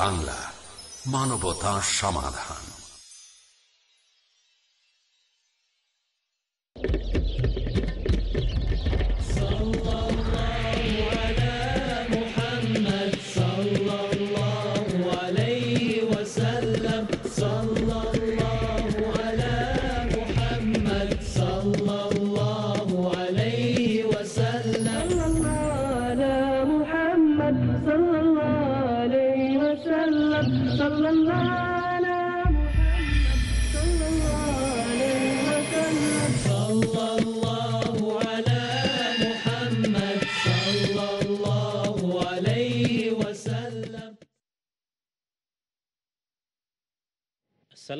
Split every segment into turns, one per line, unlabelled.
বাংলা মানবতা সমাধান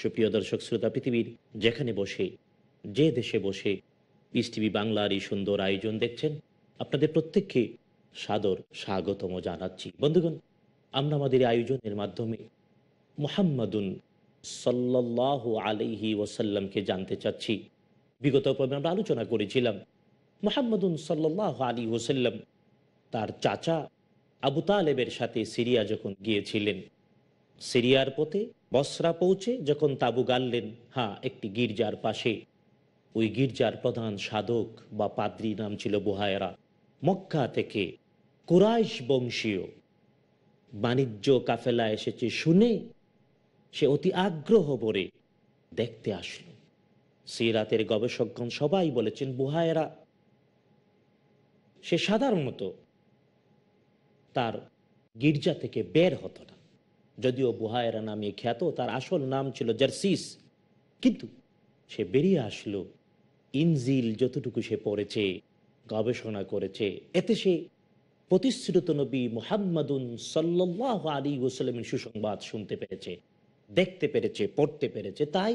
সুপ্রিয় দর্শক শ্রোতা পৃথিবীর যেখানে বসে যে দেশে বসে পিস টিভি বাংলার এই সুন্দর আয়োজন দেখছেন আপনাদের প্রত্যেককে সাদর স্বাগতম জানাচ্ছি বন্ধুগণ আমরা আমাদের আয়োজনের মাধ্যমে মোহাম্মদুন সাল্লাহ আলহি ওয়াসাল্লামকে জানতে চাচ্ছি বিগত পর্বে আমরা আলোচনা করেছিলাম মোহাম্মদুন সাল্লাহ আলী ওসাল্লাম তার চাচা আবু তালেবের সাথে সিরিয়া যখন গিয়েছিলেন সিরিয়ার পথে বসরা পৌঁছে যখন তাবু গাললেন হা একটি গির্জার পাশে ওই গির্জার প্রধান সাধক বা পাদ্রি নাম ছিল বুহায়রা মক্কা থেকে কুরাইশ বংশীয় বাণিজ্য কাফেলা এসেছে শুনে সে অতি আগ্রহ ভরে দেখতে আসল সিরাতের গবেষকগণ সবাই বলেছেন বুহায়রা সে সাধারণত তার গির্জা থেকে বের হতো না যদিও বুহায়রা নামে খ্যাত তার আসল নাম ছিল জার্সিস কিন্তু সে বেরিয়ে আসলো ইনজিল যতটুকু সে পড়েছে গবেষণা করেছে এতে সে প্রতিশ্রুত নবী মোহাম্মদুন সাল্লাহ আলী ওসালামের সুসংবাদ শুনতে পেরেছে দেখতে পেরেছে পড়তে পেরেছে তাই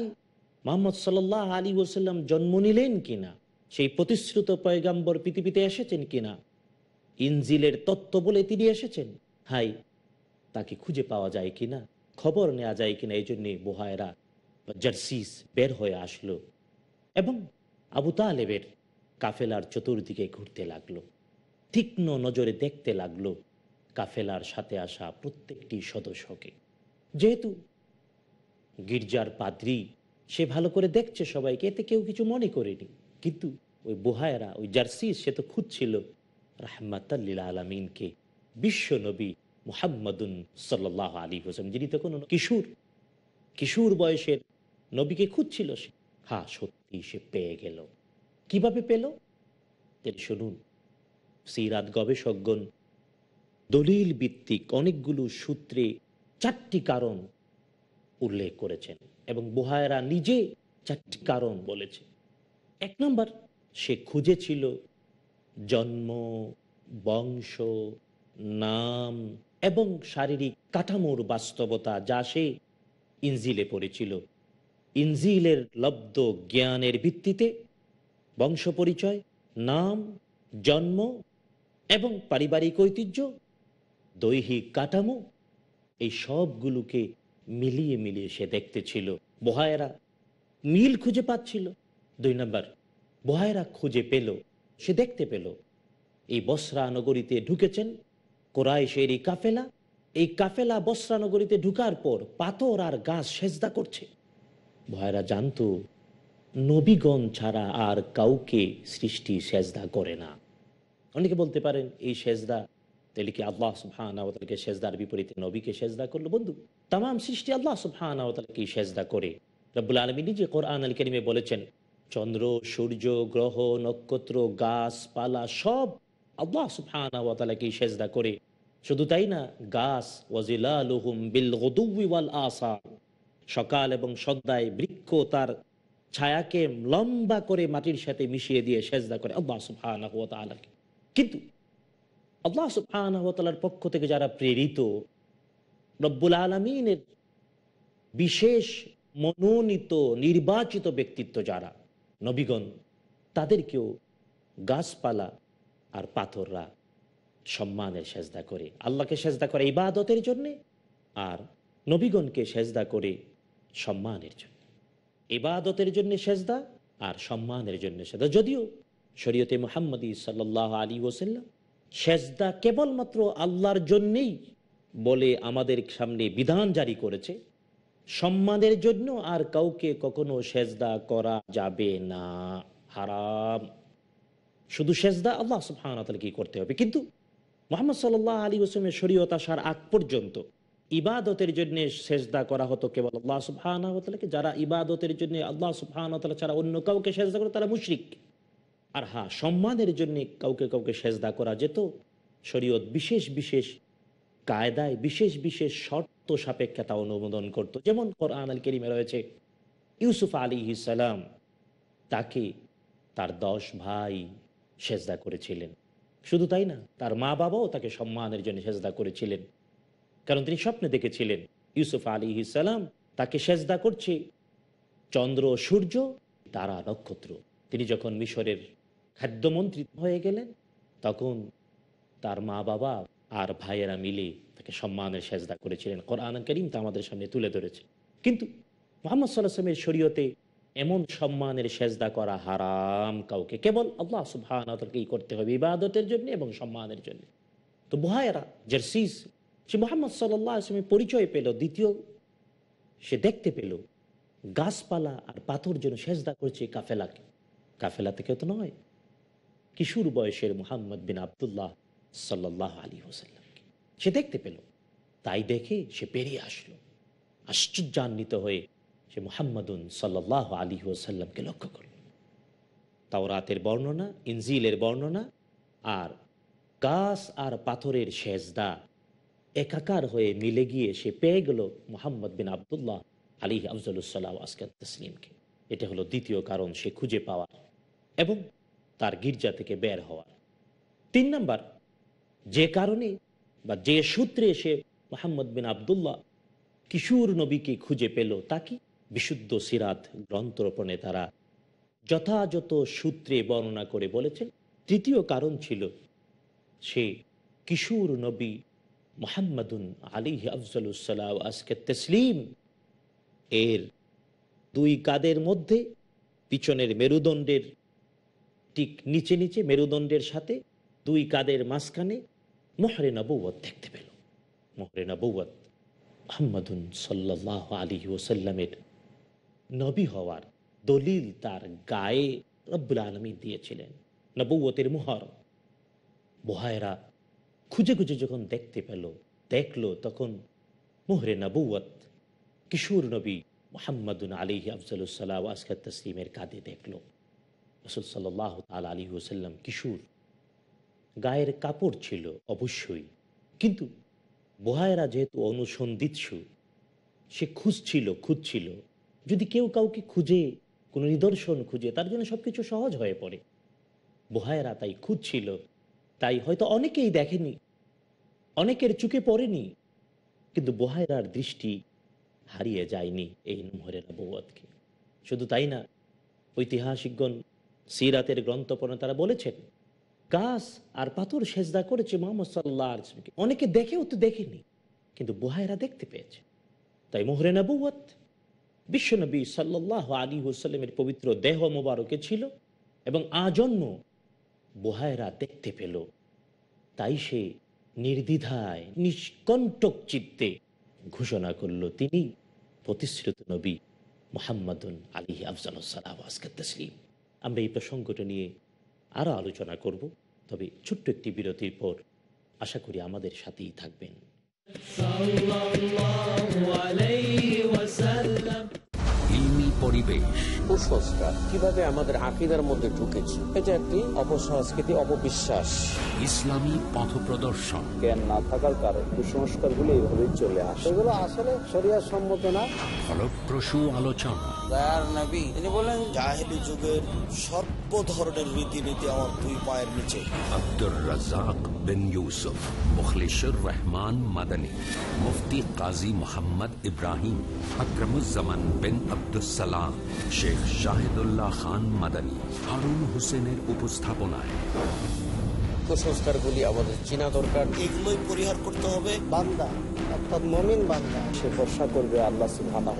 মোহাম্মদ সাল্লাহ আলী ওসলাম জন্ম নিলেন কিনা সেই প্রতিশ্রুত পয়গাম্বর পৃথিবীতে এসেছেন কিনা ইনজিলের তত্ত্ব বলে তিনি এসেছেন হাই তাকে খুঁজে পাওয়া যায় কি না খবর নেওয়া যায় কিনা এই জন্যে বোহায়রা জার্সিস বের হয়ে আসলো এবং আবু তালেবের কাফেলার চতুর্দিকে ঘুরতে লাগলো তীক্ষ্ণ নজরে দেখতে লাগলো কাফেলার সাথে আসা প্রত্যেকটি সদস্যকে যেহেতু গির্জার পাদ্রি সে ভালো করে দেখছে সবাইকে এতে কেউ কিছু মনে করেনি কিন্তু ওই বোহায়রা ওই জার্সিস সে তো খুঁজছিল রাহমাতাল্লিল আলমিনকে বিশ্ব নবী মুহাম্মদুন সাল্লাহ আলী হোসেন যিনি তখন কিশোর কিশোর বয়সের নবীকে খুঁজছিল সে হা হ্যাঁ, সত্যি সে পেয়ে গেল কিভাবে পেল শুনুন সিরাত গবেষকগণ দলিল ভিত্তিক অনেকগুলো সূত্রে চারটি কারণ উল্লেখ করেছেন এবং বুহায়রা নিজে চারটি কারণ বলেছে এক নম্বর সে খুঁজেছিল জন্ম বংশ নাম এবং শারীরিক কাঠামোর বাস্তবতা যা সে ইনজিলে পড়েছিল ইনজিলের লব্ধ জ্ঞানের ভিত্তিতে বংশ পরিচয় নাম জন্ম এবং পারিবারিক ঐতিহ্য দৈহিক কাঠামো এই সবগুলোকে মিলিয়ে মিলিয়ে সে দেখতেছিল বহায়রা মিল খুঁজে পাচ্ছিল দুই নম্বর বহায়রা খুঁজে পেল সে দেখতে পেল এই বসরা নগরীতে ঢুকেছেন কোরআশের এই কাফেলা এই কাফেলা বসরা নগরীতে ঢুকার পর পাথর আর গাছ সেজদা করছে ভয়রা জানত নবীগণ ছাড়া আর কাউকে সৃষ্টি সেজদা করে না অনেকে বলতে পারেন এই সেজদা তাহলে কি আল্লাহ সুফানাকে সেজদার বিপরীতে নবীকে সেজদা করলো বন্ধু তাম সৃষ্টি আল্লাহ সুফানাকে সেজদা করে রব্বুল আলমী নিজে কোরআন আল করিমে বলেছেন চন্দ্র সূর্য গ্রহ নক্ষত্র গাছপালা সব আল্লাহ সুফানাকে সেজদা করে শুধু তাই না গাছ ওয়াজিলালুহুম বিল গদুয়াল আসা সকাল এবং সদ্দায় বৃক্ষ তার ছায়াকে লম্বা করে মাটির সাথে মিশিয়ে দিয়ে সেজদা করে আল্লাহ সুফানাকে কিন্তু আল্লাহ সুফানার পক্ষ থেকে যারা প্রেরিত রব্বুল আলমিনের বিশেষ মনোনীত নির্বাচিত ব্যক্তিত্ব যারা নবীগণ তাদেরকেও গাছপালা আর পাথররা সম্মানের সেজদা করে আল্লাহকে সেজদা করে ইবাদতের জন্যে আর নবীগণকে সেজদা করে সম্মানের জন্য ইবাদতের জন্য সেজদা আর সম্মানের জন্য সেজদা যদিও শরীয়তে মোহাম্মদী সাল্লাহ আলী ওসাল্লাম সেজদা কেবলমাত্র আল্লাহর জন্যেই বলে আমাদের সামনে বিধান জারি করেছে সম্মানের জন্য আর কাউকে কখনো সেজদা করা যাবে না হারাম শুধু সেজদা আল্লাহ সুফানতাল কি করতে হবে কিন্তু মোহাম্মদ সাল্লাহ আলী ওসমের শরীয়ত আসার আগ পর্যন্ত ইবাদতের জন্য সেজদা করা হতো কেবল আল্লাহ সুফানকে যারা ইবাদতের জন্য আল্লাহ সুফানতলা ছাড়া অন্য কাউকে সেজদা করে তারা মুশরিক আর হ্যাঁ সম্মানের জন্য কাউকে কাউকে সেজদা করা যেত শরীয়ত বিশেষ বিশেষ কায়দায় বিশেষ বিশেষ শর্ত সাপেক্ষে তা অনুমোদন করত যেমন কোরআন আল কেরিমে রয়েছে ইউসুফ আলী ইসালাম তাকে তার দশ ভাই সেজদা করেছিলেন শুধু তাই না তার মা বাবাও তাকে সম্মানের জন্য সেজদা করেছিলেন কারণ তিনি স্বপ্নে দেখেছিলেন ইউসুফ আলী ইসালাম তাকে সেজদা করছে চন্দ্র সূর্য তারা নক্ষত্র তিনি যখন মিশরের খাদ্যমন্ত্রী হয়ে গেলেন তখন তার মা বাবা আর ভাইয়েরা মিলে তাকে সম্মানের সেজদা করেছিলেন কোরআন করিম তা আমাদের সামনে তুলে ধরেছে কিন্তু মোহাম্মদ সাল্লাহামের শরীয়তে এমন সম্মানের সেজদা করা হারাম কাউকে কেবল আল্লাহ সুহানকেই করতে হবে ইবাদতের জন্য এবং সম্মানের জন্য তো বুহায়রা জার্সিস সে মোহাম্মদ সাল্লাহ আসলামের পরিচয় পেল দ্বিতীয় সে দেখতে পেল গাছপালা আর পাথর যেন সেজদা করছে কাফেলাকে কাফেলা থেকে তো নয় কিশোর বয়সের মোহাম্মদ বিন আবদুল্লাহ সাল্লাহ আলী হোসাল্লামকে সে দেখতে পেল তাই দেখে সে বেরিয়ে আসলো আশ্চর্যান্বিত হয়ে সে মোহাম্মদুন সাল্লাহ আলী ওসাল্লামকে লক্ষ্য করল রাতের বর্ণনা ইনজিলের বর্ণনা আর কাস আর পাথরের সেজদা একাকার হয়ে মিলে গিয়ে সে পেয়ে গেল মোহাম্মদ বিন আবদুল্লাহ আলী আফজলুসাল্লাহ আসকাত তসলিমকে এটা হলো দ্বিতীয় কারণ সে খুঁজে পাওয়া এবং তার গির্জা থেকে বের হওয়া তিন নম্বর যে কারণে বা যে সূত্রে সে মোহাম্মদ বিন আবদুল্লাহ কিশোর নবীকে খুঁজে পেল তা কি বিশুদ্ধ সিরাত গ্রন্থরোপণে তারা যথাযথ সূত্রে বর্ণনা করে বলেছেন তৃতীয় কারণ ছিল সে কিশোর নবী মোহাম্মদুন আলী আফজলুসাল্লাহ আজকে তসলিম এর দুই কাদের মধ্যে পিছনের মেরুদণ্ডের ঠিক নিচে নিচে মেরুদণ্ডের সাথে দুই কাদের মাঝখানে মোহরে নবৌত দেখতে পেল মোহরে নবৌত আহম্মদুন সাল্লাহ আলী ওসাল্লামের নবী হওয়ার দলিল তার গায়ে রব্বুল আলমী দিয়েছিলেন নবৌতের মোহর বোহায়রা খুঁজে খুঁজে যখন দেখতে পেল দেখলো তখন মোহরে নবৌত কিশোর নবী মোহাম্মদুন আলী আফজলুসাল্লাহ আসকাত তসলিমের কাঁধে দেখল রসুল সাল্লাহ তাল আলী ওসাল্লাম কিশোর গায়ের কাপড় ছিল অবশ্যই কিন্তু বোহায়রা যেহেতু অনুসন্ধিৎসু সে খুঁজছিল খুঁজছিল যদি কেউ কাউকে খুঁজে কোনো নিদর্শন খুঁজে তার জন্য সব কিছু সহজ হয়ে পড়ে বোহায়রা তাই খুঁজছিল তাই হয়তো অনেকেই দেখেনি অনেকের চুকে পড়েনি কিন্তু বোহায়রার দৃষ্টি হারিয়ে যায়নি এই নহরের আবহাওয়াতকে শুধু তাই না ঐতিহাসিকগণ সিরাতের গ্রন্থপণে তারা বলেছেন গাছ আর পাথর সেজদা করেছে মোহাম্মদ সাল্লাহ আলসালামকে অনেকে দেখেও তো দেখেনি কিন্তু বুহাইরা দেখতে পেয়েছে তাই মোহরে নবুয়াত বিশ্বনবী সাল্লাহ আলী হুসাল্লামের পবিত্র দেহ মোবারকে ছিল এবং আজন্ম বুহায়রা দেখতে পেল তাই সে নির্দ্বিধায় নিষ্কণ্টক চিত্তে ঘোষণা করল তিনি প্রতিশ্রুত নবী মোহাম্মদুন আলী সালাম আজকে তসলিম আমরা এই প্রসঙ্গটা নিয়ে আরও আলোচনা করব তবে ছোট্ট একটি বিরতির পর আশা করি আমাদের সাথেই থাকবেন
কুসংস্কার কিভাবে আমাদের আকিদার মধ্যে ঢুকেছে এটা একটি অপসংস্কৃতি অপবিশ্বাস ইসলামী পথ জ্ঞান না থাকার কারণে
কুসংস্কার গুলো
চলে আসে এগুলো
আসলে শরিয়ার সম্মত না
ফলপ্রসূ আলোচনা
তিনি বলেন জাহেলি যুগের সর্ব ধরনের রীতিনীতি আমার দুই পায়ের নিচে
আব্দুল রাজাক বিন ইউসুফ মুখলিসুর রহমান মাদানী মুফতি কাজী মোহাম্মদ ইব্রাহিম আকরমুজামান বিন আবদুসালাম শেখ শাহিদুল্লাহ খান মাদানী হারুন হোসেনের উপস্থাপনায়
কুসংস্কারগুলি আমাদের চেনা দরকার এগুলোই পরিহার করতে হবে বান্দা অর্থাৎ মমিন বান্দা সে ভরসা করবে আল্লাহ সুবাহ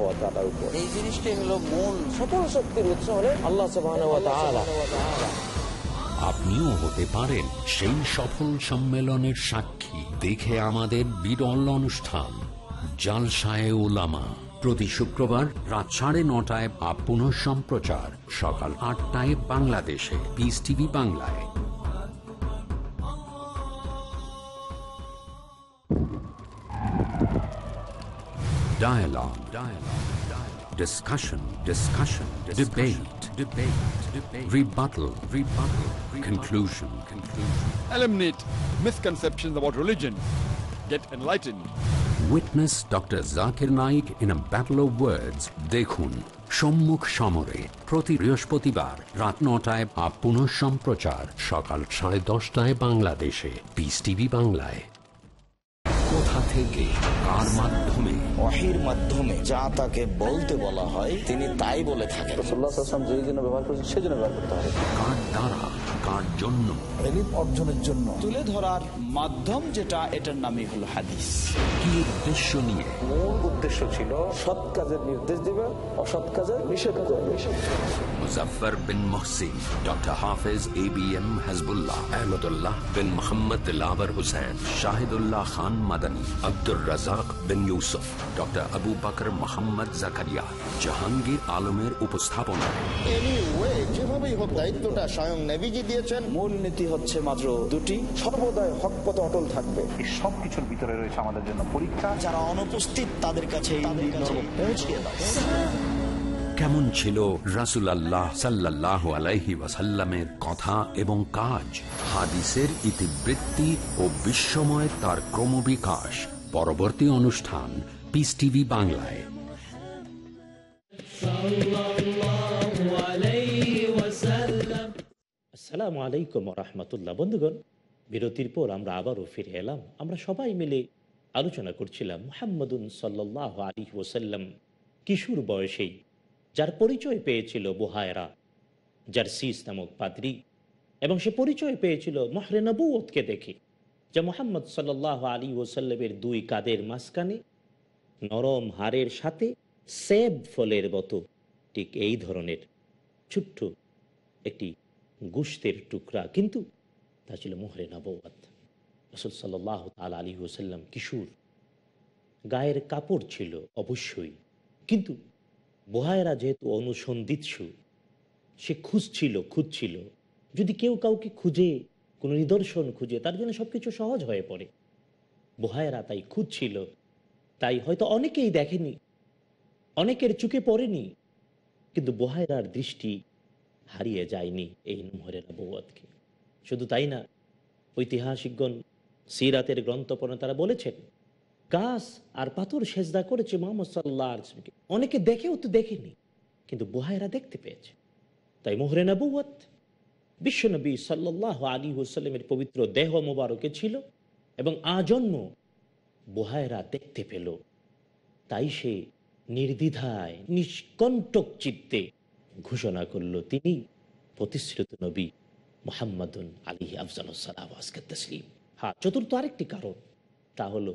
এই জিনিসটাই হলো মূল সকল শক্তির উৎস আল্লাহ
সুবাহ
আপনিও হতে পারেন সেই সফল সম্মেলনের সাক্ষী দেখে আমাদের বিরল অনুষ্ঠান জালসায় ওলামা প্রতি শুক্রবার রাত সাড়ে নটায় আপন সম্প্রচার সকাল আটটায় বাংলাদেশে পিস টিভি বাংলায় Dialogue. Dialogue. Discussion. discussion, discussion debate, debate, debate, rebuttal, rebuttal, rebuttal conclusion, conclusion, eliminate misconceptions about religion, get enlightened. Witness Dr. Zakir Naik in a battle of words. Dekhun, সম্মুখ সমরে প্রতি বৃহস্পতিবার রাত নটায় Shamprachar, Shakal Chai সকাল সাড়ে দশটায় বাংলাদেশে Peace TV বাংলায়
কোথা থেকে কার মাধ্যমে অহির মাধ্যমে যা তাকে বলতে বলা হয় তিনি তাই বলে থাকেন ব্যবহার করছেন সেজন্য ব্যবহার করতে হবে জন্য অর্জনের জন্য তুলে ধরার মাধ্যম যেটা এটার নামই হলো হাদিস
কি উদ্দেশ্য নিয়ে মূল উদ্দেশ্য ছিল সৎ কাজের নির্দেশ অসৎ কাজের বিন Mohsin doctor Hafez A B M Hajbullah Ahmadullah Bin Mohammad লাভার হুসেন শাহিদুল্লাহ খান মাদানী আব্দুর রাজাক বিন ইউসুফ ডক্টর আবু বাকর মোহাম্মদ জাকারিয়া জাহাঙ্গীর আলমের উপস্থাপনা
যেভাবেই হোক দায়িত্বটা স্বয়ং দিয়েছেন মূল নীতি হচ্ছে মাত্র দুটি হক পথ অটল থাকবে ভিতরে রয়েছে আমাদের জন্য পরীক্ষা যারা অনুপস্থিত তাদের কাছে
কেমন ছিল রাসুল আল্লাহ সাল্লাহ আলাইহি ওয়াসাল্লামের কথা এবং কাজ হাদিসের ইতিবৃত্তি ও বিশ্বময় তার ক্রমবিকাশ পরবর্তী অনুষ্ঠান পিস টিভি বাংলায়
আসসালামু আলাইকুম রহমতুল্লাহ বন্ধুগণ বিরতির পর আমরা আবারও ফিরে এলাম আমরা সবাই মিলে আলোচনা করছিলাম মোহাম্মদুন সাল্লাহ আলী ওসাল্লাম কিশোর বয়সেই যার পরিচয় পেয়েছিল বুহায়রা যার সিস নামক পাদ্রি এবং সে পরিচয় পেয়েছিল নবুয়কে দেখে যা মোহাম্মদ সাল্লাহ আলী ওসাল্লামের দুই কাদের মাঝখানে নরম হারের সাথে সেব ফলের মতো ঠিক এই ধরনের ছোট্ট একটি গোস্তের টুকরা কিন্তু তা ছিল মোহরে নবওয়াত রসুল সাল্লাহ তাল আলী ওসাল্লাম কিশোর গায়ের কাপড় ছিল অবশ্যই কিন্তু বোহায়রা যেহেতু অনুসন্ধিৎসু সে খুঁজছিল খুঁজছিল যদি কেউ কাউকে খুঁজে কোনো নিদর্শন খুঁজে তার জন্য সব কিছু সহজ হয়ে পড়ে বহায়রা তাই খুঁজছিল তাই হয়তো অনেকেই দেখেনি অনেকের চুকে পড়েনি কিন্তু বহায়রার দৃষ্টি হারিয়ে যায়নি এই নহরের নবুয়াদকে শুধু তাই না ঐতিহাসিকগণ সিরাতের গ্রন্থপর্ণ তারা বলেছেন গাছ আর পাথর সেজদা করেছে মোহাম্মদ সাল্লাহ অনেকে দেখেও তো দেখেনি কিন্তু বুহায়রা দেখতে পেয়েছে তাই মোহরে নবুয়াত বিশ্বনবী সাল্লাহ আলী হুসাল্লামের পবিত্র দেহ মোবারকে ছিল এবং আজন্ম বুহায়রা দেখতে পেল তাই সে নির্দ্বিধায় নিষ্কণ্টক চিত্তে ঘোষণা করল তিনি প্রতিশ্রুত নবী মোহাম্মদ আলী আফজালসালাম হা তসলিম হ্যাঁ চতুর্থ আরেকটি কারণ তা হলো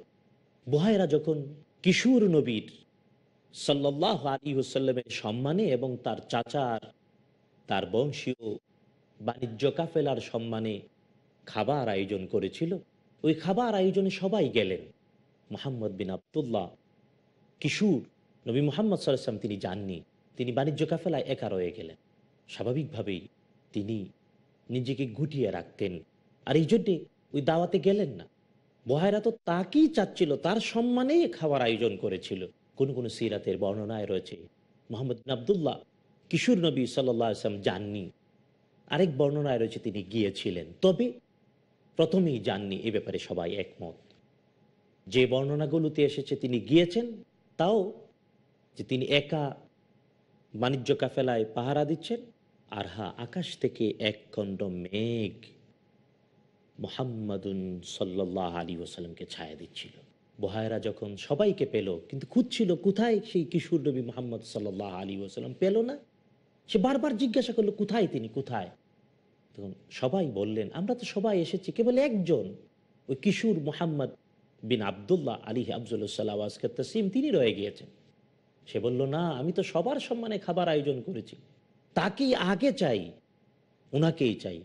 বুহাইরা যখন কিশোর নবীর সাল্লাহ আলী হুসাল্লামের সম্মানে এবং তার চাচার তার বংশীয় বাণিজ্য কাফেলার সম্মানে খাবার আয়োজন করেছিল ওই খাবার আয়োজনে সবাই গেলেন মোহাম্মদ বিন আবদুল্লাহ কিশোর নবী মোহাম্মদ সাল্লাম তিনি যাননি তিনি বাণিজ্য কাফেলায় একা রয়ে গেলেন স্বাভাবিকভাবেই তিনি নিজেকে গুটিয়ে রাখতেন আর এই জন্যে ওই দাওয়াতে গেলেন না বহায়রা তো তাকেই চাচ্ছিল তার সম্মানেই খাওয়ার আয়োজন করেছিল কোন কোন সিরাতের বর্ণনায় রয়েছে মোহাম্মদ আবদুল্লাহ কিশোর নবী সাল্লাম যাননি আরেক বর্ণনায় রয়েছে তিনি গিয়েছিলেন তবে প্রথমেই যাননি এ ব্যাপারে সবাই একমত যে বর্ণনাগুলোতে এসেছে তিনি গিয়েছেন তাও যে তিনি একা বাণিজ্য কাফেলায় পাহারা দিচ্ছেন আর হা আকাশ থেকে এক খণ্ড মেঘ মোহাম্মদুন সাল্লাহ আলী ওসালামকে ছায়া দিচ্ছিল বহায়রা যখন সবাইকে পেল কিন্তু খুঁজছিল কোথায় সেই কিশোর নবী মোহাম্মদ সাল্লাহ আলী ওসালাম পেল না সে বারবার জিজ্ঞাসা করলো কোথায় তিনি কোথায় তখন সবাই বললেন আমরা তো সবাই এসেছি কেবল একজন ওই কিশোর মোহাম্মদ বিন আবদুল্লাহ আলী আফজুল্লাহ সাল্লাহ তসিম তিনি রয়ে গিয়েছেন সে বলল না আমি তো সবার সম্মানে খাবার আয়োজন করেছি তাকেই আগে চাই ওনাকেই চাই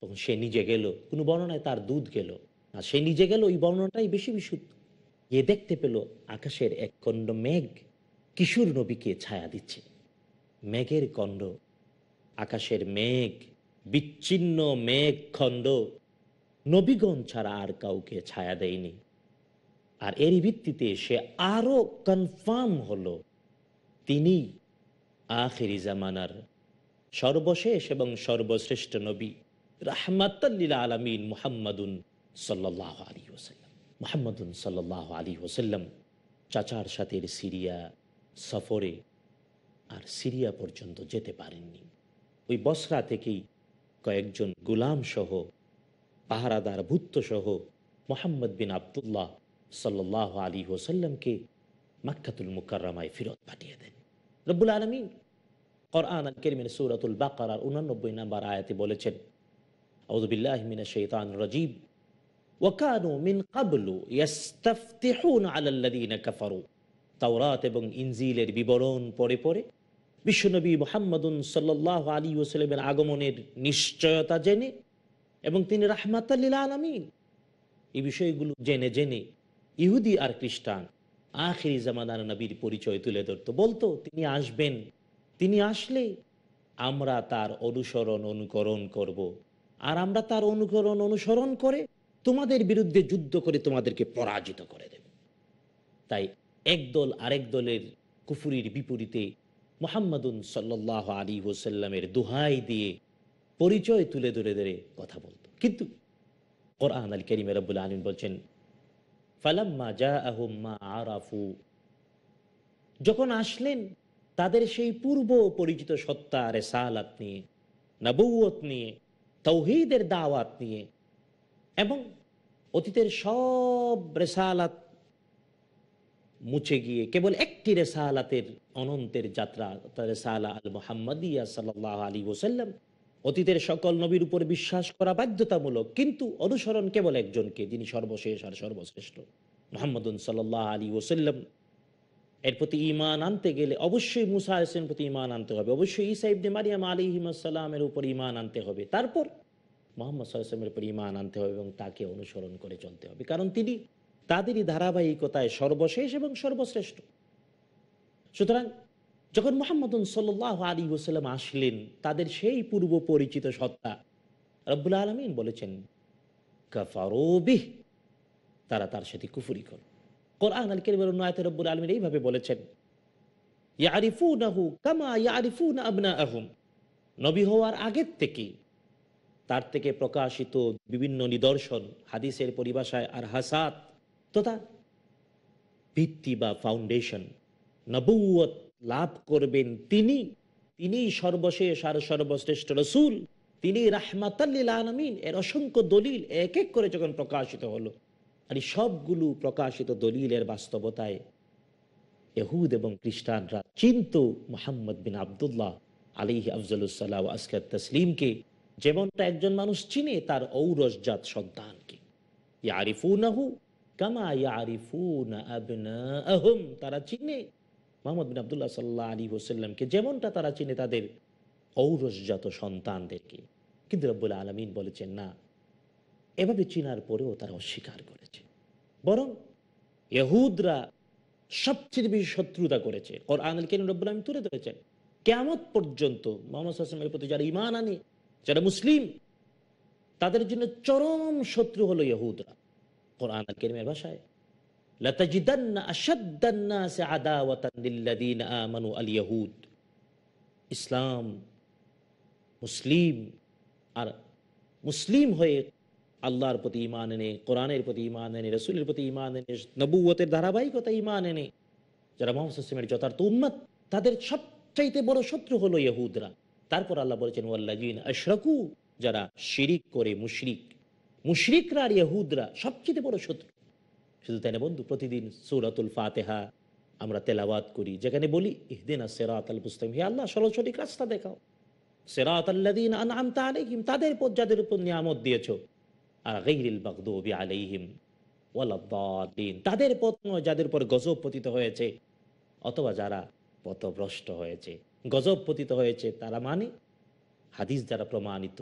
তখন সে নিজে গেল কোনো বর্ণনায় তার দুধ গেল আর সে নিজে গেল ওই বর্ণনাটাই বেশি বিশুদ্ধ এ দেখতে পেল আকাশের এক কণ্ড মেঘ কিশোর নবীকে ছায়া দিচ্ছে মেঘের কণ্ড আকাশের মেঘ বিচ্ছিন্ন মেঘ খণ্ড নবীগণ ছাড়া আর কাউকে ছায়া দেয়নি আর এরই ভিত্তিতে সে আরও কনফার্ম হলো তিনি আখেরি জামানার সর্বশেষ এবং সর্বশ্রেষ্ঠ নবী রাহমাতাল্লিল আলমিন মুহাম্মাদুন সাল্লাহ আলী ওসাল্লাম মোহাম্মদুন সাল্লাহ আলী ওসাল্লাম চাচার সাথে সিরিয়া সফরে আর সিরিয়া পর্যন্ত যেতে পারেননি ওই বসরা থেকেই কয়েকজন গুলাম সহ পাহারাদার ভূত্তসহ মোহাম্মদ বিন আবদুল্লাহ সাল্লাহ আলী ওসাল্লামকে মাক্ষাতুল মুকাররামায় ফিরত পাঠিয়ে দেন রব্বুল আলমী করআন আল কেরিমের সৌরাতুল বাকার উনানব্বই নাম্বার আয়াতে বলেছেন আউদুবিল্লাহমিনা শৈতান রাজীব ওয়াকানু মিন কাবলু ইয়াস্তাফতিহুন আলাল্লাযীনা কাফারু তাওরাত এবং ইনজিলের বিবরণ পড়ে পড়ে বিশ্বনবী মোহাম্মদুন সাল্লাহ আলী ওসাল্লামের আগমনের নিশ্চয়তা জেনে এবং তিনি রাহমাতাল্লিল আলমিন এই বিষয়গুলো জেনে জেনে ইহুদি আর খ্রিস্টান আখিরি জামানার নবীর পরিচয় তুলে ধরতো বলতো তিনি আসবেন তিনি আসলে আমরা তার অনুসরণ অনুকরণ করব। আর আমরা তার অনুকরণ অনুসরণ করে তোমাদের বিরুদ্ধে যুদ্ধ করে তোমাদেরকে পরাজিত করে দেব তাই একদল আরেক দলের কুফুরির বিপরীতে মোহাম্মদুন সাল্লাহ আলী হোসাল্লামের দোহাই দিয়ে পরিচয় তুলে ধরে ধরে কথা বলতো কিন্তু কোরআন আল করিম রবুল আলম বলছেন ফালাম্মা যা আহম্মা আরাফু যখন আসলেন তাদের সেই পূর্ব পরিচিত সত্তা সালাত নিয়ে নবৌত নিয়ে তৌহিদের দাওয়াত নিয়ে এবং অতীতের সব রেসালাত মুছে গিয়ে কেবল একটি রেসালাতের অনন্তের যাত্রা রেসালা আল মোহাম্মদিয়া সাল আলী ওসাল্লাম অতীতের সকল নবীর উপর বিশ্বাস করা বাধ্যতামূলক কিন্তু অনুসরণ কেবল একজনকে যিনি সর্বশেষ আর সর্বশ্রেষ্ঠ মোহাম্মদ সাল্লাহ আলী ওসাল্লাম এর প্রতি ইমান আনতে গেলে অবশ্যই মুসা ইসলামের প্রতি ইমান আনতে হবে অবশ্যই ইসা মারিয়াম আলী হিমাসাল্লামের উপর ইমান আনতে হবে তারপর মোহাম্মদ সাল্লামের উপর ইমান আনতে হবে এবং তাকে অনুসরণ করে চলতে হবে কারণ তিনি তাদেরই ধারাবাহিকতায় সর্বশেষ এবং সর্বশ্রেষ্ঠ সুতরাং যখন মোহাম্মদ সাল্লাহ আলী ওসাল্লাম আসলেন তাদের সেই পূর্ব পরিচিত সত্তা রব্বুল আলমিন বলেছেন তারা তার সাথে কুফুরি কর কোরআন আল কেরিমের অন্য রব্বুল আলমিন এইভাবে বলেছেন ইয়ারিফুনাহু কামা নবী হওয়ার আগের থেকে তার থেকে প্রকাশিত বিভিন্ন নিদর্শন হাদিসের পরিভাষায় আর হাসাত তথা ভিত্তি বা ফাউন্ডেশন নবৌয়ত লাভ করবেন তিনি তিনি সর্বশেষ আর সর্বশ্রেষ্ঠ রসুল তিনি রাহমাতাল্লিল এর অসংখ্য দলিল এক এক করে যখন প্রকাশিত হলো আর সবগুলো প্রকাশিত দলিলের বাস্তবতায় এহুদ এবং খ্রিস্টানরা চিন্ত মোহাম্মদ বিন আবদুল্লাহ আলী আফজলুসাল্লাহ আসকাত তসলিমকে যেমনটা একজন মানুষ চিনে তার ঔরসজাত সন্তানকে ইয়ারিফু নাহু কামা ইয়ারিফু না তারা চিনে মোহাম্মদ বিন আবদুল্লাহ সাল্লাহ আলী হোসাল্লামকে যেমনটা তারা চিনে তাদের ঔরসজাত সন্তানদেরকে কিন্তু রব্বুল আলমিন বলেছেন না এভাবে চিনার পরেও তারা অস্বীকার করেছে বরং ইহুদরা সবচেয়ে বেশি শত্রুতা করেছে ওর আনাল কেন রব্বুল আলম তুলে ধরেছেন কেমত পর্যন্ত মোহাম্মদ আসলামের প্রতি যারা ইমান আনে যারা মুসলিম তাদের জন্য চরম শত্রু হলো ইহুদরা আনাল কেরিমের ভাষায় ইসলাম মুসলিম আর মুসলিম হয়ে আল্লাহর প্রতি ইমান এনে কোরআনের প্রতি ইমান এনে রসুলের প্রতি ইমান এনে নবুয়তের ধারাবাহিকতা ইমান এনে যারা মোহাম্মদের যথার্থ উম্মত তাদের সবচাইতে বড় শত্রু হলো ইহুদরা তারপর আল্লাহ বলেছেন ওয়াল্লাজিন আশরাকু যারা শিরিক করে মুশরিক মুশরিকরা আর ইহুদরা সবচেয়ে বড় শত্রু শুধু তাই না বন্ধু প্রতিদিন সৌরাতুল ফাতেহা আমরা তেলাওয়াত করি যেখানে বলি ইহদিন সেরাত আল মুস্তাকিম হে আল্লাহ সরল সঠিক রাস্তা দেখাও সেরাত আল্লাদিন আনআমতা আলাইহিম তাদের পথ যাদের উপর নিয়ামত দিয়েছ আর গাইরিল বাগদুবি আলাইহিম ওয়ালাদ্দালিন তাদের পথ নয় যাদের উপর গজব পতিত হয়েছে অথবা যারা পথভ্রষ্ট হয়েছে গজব পতিত হয়েছে তারা মানে হাদিস দ্বারা প্রমাণিত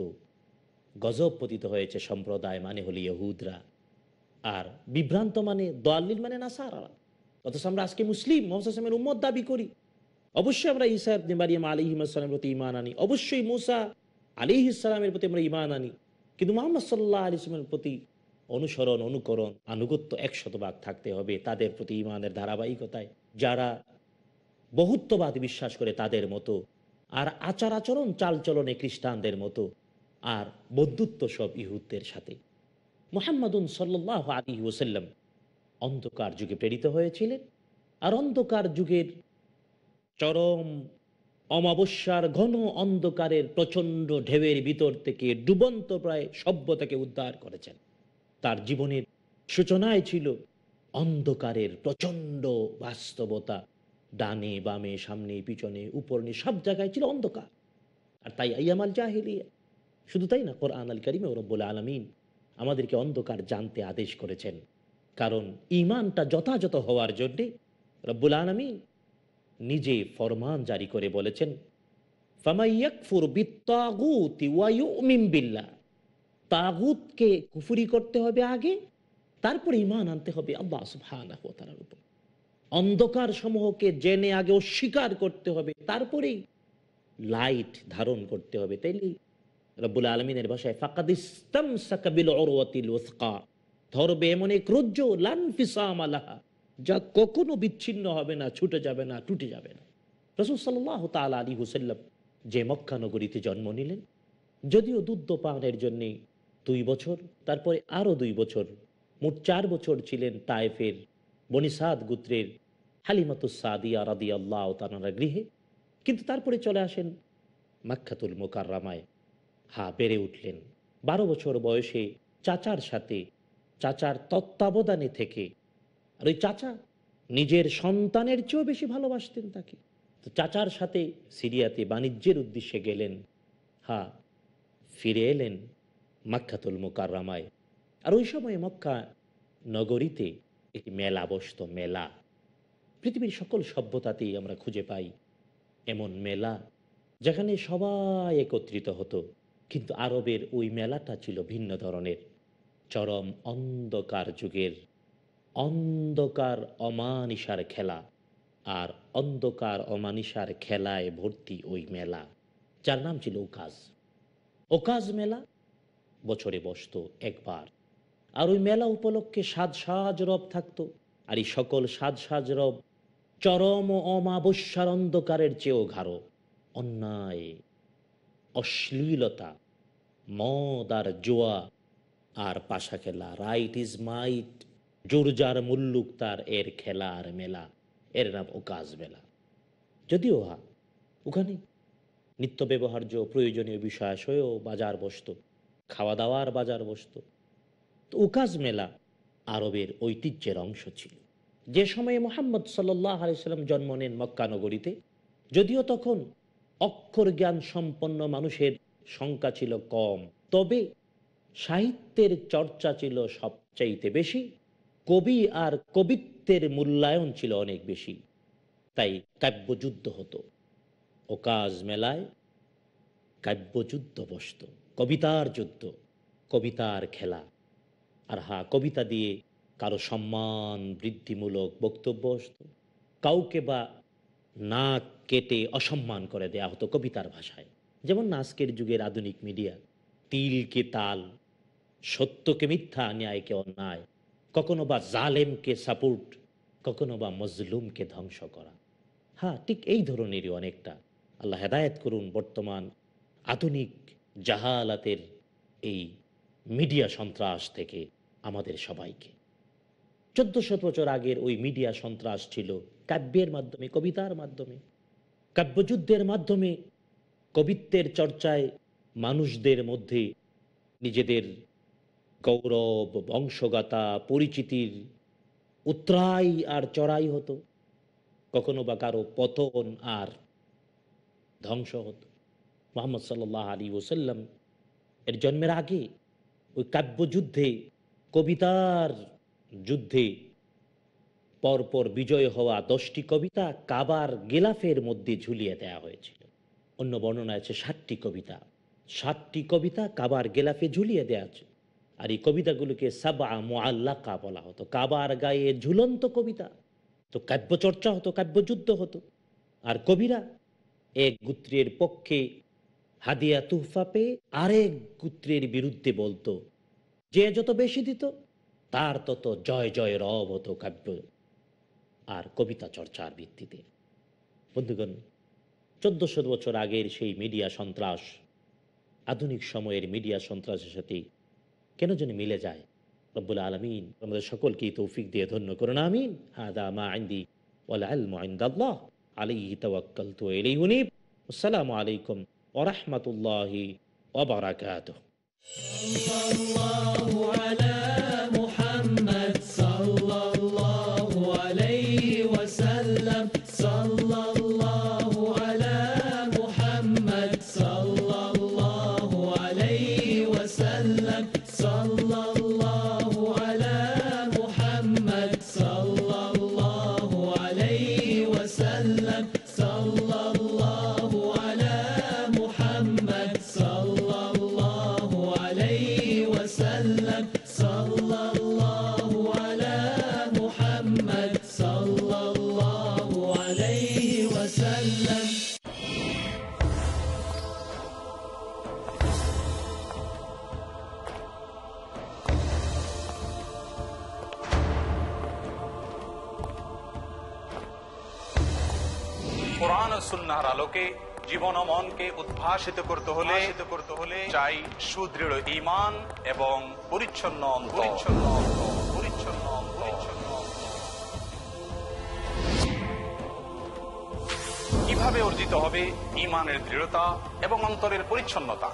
গজব পতিত হয়েছে সম্প্রদায় মানে হল ইহুদরা আর বিভ্রান্ত মানে দোয়াল্লিল মানে না সারা অথচ আমরা আজকে মুসলিম মোহাম্মদের উম্মত দাবি করি অবশ্যই আমরা ঈসা ইবনে আলী আলিহিমের প্রতি ইমান আনি অবশ্যই মুসা আলী ইসালামের প্রতি আমরা ইমান আনি কিন্তু মোহাম্মদ সাল্লাহ আলি ইসলামের প্রতি অনুসরণ অনুকরণ আনুগত্য এক শতভাগ থাকতে হবে তাদের প্রতি ইমানের ধারাবাহিকতায় যারা বহুত্ববাদ বিশ্বাস করে তাদের মতো আর আচার আচরণ চালচলনে খ্রিস্টানদের মতো আর বন্ধুত্ব সব ইহুদের সাথে মোহাম্মদুন সাল্লাহ আলী ওসাল্লাম অন্ধকার যুগে প্রেরিত হয়েছিলেন আর অন্ধকার যুগের চরম অমাবস্যার ঘন অন্ধকারের প্রচণ্ড ঢেউয়ের ভিতর থেকে ডুবন্ত প্রায় সভ্যতাকে উদ্ধার করেছেন তার জীবনের সূচনায় ছিল অন্ধকারের প্রচণ্ড বাস্তবতা ডানে বামে সামনে পিছনে উপরনে সব জায়গায় ছিল অন্ধকার আর তাই আইয়ামাল জাহিলিয়া শুধু তাই না কোরআন আল কারিমে রব্বুল আলমিন আমাদেরকে অন্ধকার জানতে আদেশ করেছেন কারণ ইমানটা যথাযথ হওয়ার জন্যে রব্বুল আলমী নিজে ফরমান জারি করে বলেছেন ফামাইয়াকফুর বিত্তাগুতি ওয়াইউমিম বিল্লাহ তাগুতকে কুফুরি করতে হবে আগে তারপরে ইমান আনতে হবে আল্লাহ সুহান তার অন্ধকার সমূহকে জেনে আগে অস্বীকার করতে হবে তারপরেই লাইট ধারণ করতে হবে তাইলে রব্বুল আলমিনের ভাষায় ফাকাদিস্তম সাকাবিল অরওয়াতিল ওসকা ধরবে এমন এক রোজ্জ লানফিসাম আলাহা যা কখনো বিচ্ছিন্ন হবে না ছুটে যাবে না টুটে যাবে না রসুল সাল্লাহ তাল আলী হুসাল্লাম যে মক্কানগরীতে জন্ম নিলেন যদিও দুধ পানের জন্যে দুই বছর তারপরে আরও দুই বছর মোট চার বছর ছিলেন তায়েফের বনিসাদ গুত্রের হালিমাতুসাদিয়া রাদি আল্লাহ তানারা গৃহে কিন্তু তারপরে চলে আসেন মাক্ষাতুল রামায় হা বেড়ে উঠলেন বারো বছর বয়সে চাচার সাথে চাচার তত্ত্বাবধানে থেকে আর ওই চাচা নিজের সন্তানের চেয়েও বেশি ভালোবাসতেন তাকে তো চাচার সাথে সিরিয়াতে বাণিজ্যের উদ্দেশ্যে গেলেন হা ফিরে এলেন মাক্ষাতুল রামায় আর ওই সময়ে মক্কা নগরীতে একটি মেলা বসত মেলা পৃথিবীর সকল সভ্যতাতেই আমরা খুঁজে পাই এমন মেলা যেখানে সবাই একত্রিত হতো কিন্তু আরবের ওই মেলাটা ছিল ভিন্ন ধরনের চরম অন্ধকার যুগের অন্ধকার অমানিসার খেলা আর অন্ধকার অমানিসার খেলায় ভর্তি ওই মেলা যার নাম ছিল ওকাজ ওকাজ মেলা বছরে বসত একবার আর ওই মেলা উপলক্ষে সাজ সাজ রব থাকতো আর এই সকল সাজ সাজ রব চরম অমাবস্যার অন্ধকারের চেয়েও ঘাড় অন্যায় অশ্লীলতা মদ আর জোয়া আর পাশা খেলা রাইট ইজ মাইট জোরজার মুল্লুক তার এর খেলা আর মেলা এর নাম ওকাজ মেলা যদিও হা ওখানে নিত্য ব্যবহার্য প্রয়োজনীয় বিষয়াশয়ও বাজার বসত খাওয়া দাওয়ার বাজার বসত তো ওকাজ মেলা আরবের ঐতিহ্যের অংশ ছিল যে সময়ে মোহাম্মদ সাল্লাহ আলিয়াল্লাম জন্ম নেন মক্কানগরীতে যদিও তখন অক্ষর জ্ঞান সম্পন্ন মানুষের সংখ্যা ছিল কম তবে সাহিত্যের চর্চা ছিল সবচাইতে বেশি কবি আর কবিত্বের মূল্যায়ন ছিল অনেক বেশি তাই কাব্যযুদ্ধ হতো ও কাজ মেলায় কাব্যযুদ্ধ বসত কবিতার যুদ্ধ কবিতার খেলা আর হা কবিতা দিয়ে কারো সম্মান বৃদ্ধিমূলক বক্তব্য আসত কাউকে বা না কেটে অসম্মান করে দেয়া হতো কবিতার ভাষায় যেমন আজকের যুগের আধুনিক মিডিয়া তিলকে তাল সত্যকে মিথ্যা ন্যায়কে অন্যায় কখনো বা জালেমকে সাপোর্ট কখনো বা মজলুমকে ধ্বংস করা হ্যাঁ ঠিক এই ধরনেরই অনেকটা আল্লাহ হেদায়ত করুন বর্তমান আধুনিক জাহালাতের এই মিডিয়া সন্ত্রাস থেকে আমাদের সবাইকে চোদ্দ শত বছর আগের ওই মিডিয়া সন্ত্রাস ছিল কাব্যের মাধ্যমে কবিতার মাধ্যমে কাব্যযুদ্ধের মাধ্যমে কবিত্বের চর্চায় মানুষদের মধ্যে নিজেদের গৌরব বংশগাতা পরিচিতির উত্রাই আর চড়াই হতো কখনো বা কারো পতন আর ধ্বংস হতো মোহাম্মদ সাল্লাহ আলী ওসাল্লাম এর জন্মের আগে ওই কাব্যযুদ্ধে কবিতার যুদ্ধে পরপর বিজয় হওয়া দশটি কবিতা কাবার গেলাফের মধ্যে ঝুলিয়ে দেয়া হয়েছিল অন্য বর্ণনা আছে ষাটটি কবিতা ষাটটি কবিতা কাবার গেলাফে ঝুলিয়ে দেয়া আছে আর এই কবিতাগুলোকে সাবা মোয়াল্লাকা বলা হতো কাবার গায়ে ঝুলন্ত কবিতা তো কাব্যচর্চা হতো কাব্যযুদ্ধ হতো আর কবিরা এক গুত্রের পক্ষে হাদিয়া তুহফা পেয়ে আরেক গুত্রের বিরুদ্ধে বলতো যে যত বেশি দিত তার তত জয় জয় রব হতো কাব্য আর কবিতা চর্চার ভিত্তিতে বন্ধুগণ চোদ্দশো বছর আগের সেই মিডিয়া সন্ত্রাস আধুনিক সময়ের মিডিয়া সন্ত্রাসের সাথে কেন যেন মিলে যায় রব্বুল আলমিন আমাদের সকলকেই তৌফিক দিয়ে ধন্য করুন আমিন হাদা মা আইন্দি ওয়াল্লাহ আলাইহি তাওয়াক্কাল আসসালামু আলাইকুম ওরহমতুল্লাহি ওবরাকাত প্রকাশিত করতে হলে করতে হলে চাই সুদৃঢ় ইমান এবং পরিচ্ছন্ন পরিচ্ছন্ন পরিচ্ছন্ন পরিচ্ছন্ন কিভাবে অর্জিত হবে ইমানের দৃঢ়তা এবং অন্তরের পরিচ্ছন্নতা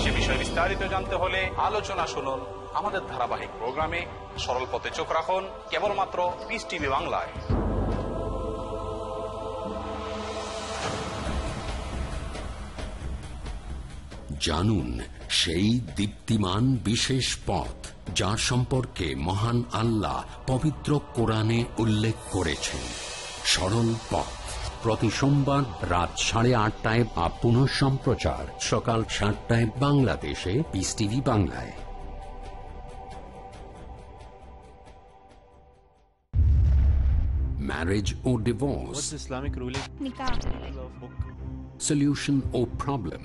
সে বিষয়ে বিস্তারিত জানতে হলে আলোচনা শুনুন আমাদের ধারাবাহিক প্রোগ্রামে সরল পথে চোখ রাখুন কেবলমাত্র পিস টিভি
বাংলায়
জানুন সেই দীপ্তিমান বিশেষ পথ যার সম্পর্কে মহান আল্লাহ পবিত্র কোরআনে উল্লেখ করেছেন সরল পথ প্রতি সোমবার রাত সাড়ে আটটায় বা পুনঃ সম্প্রচার সকাল সাতটায় বাংলাদেশে পিস টিভি বাংলায় ম্যারেজ ও ডিভোর্স
ইসলামিক Islamic
সলিউশন ও problem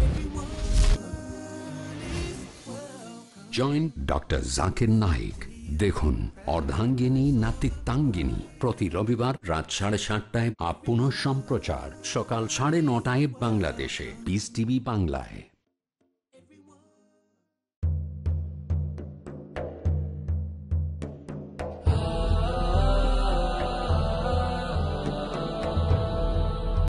joint doctor Zakir Naik দেখুন অর্ধাঙ্গিনী নাতিত্বাঙ্গিনী প্রতি রবিবার রাত সাড়ে সাতটায় আপ সম্প্রচার সকাল সাড়ে নটায় বাংলাদেশে পিস টিভি বাংলায়